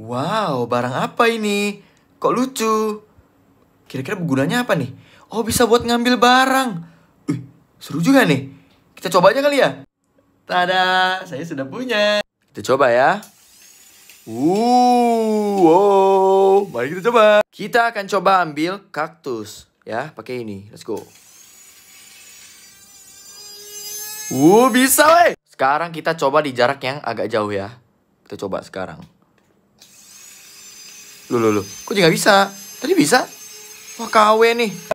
Wow, barang apa ini? Kok lucu? Kira-kira gunanya apa nih? Oh, bisa buat ngambil barang. Uh, seru juga nih. Kita coba aja kali ya. Tada, saya sudah punya. Kita coba ya. Uh, wow, mari kita coba. Kita akan coba ambil kaktus ya, pakai ini. Let's go. Uh, bisa weh. Sekarang kita coba di jarak yang agak jauh ya. Kita coba sekarang. Loh, loh, loh. Kok gak bisa? Tadi bisa? Wah, KW nih.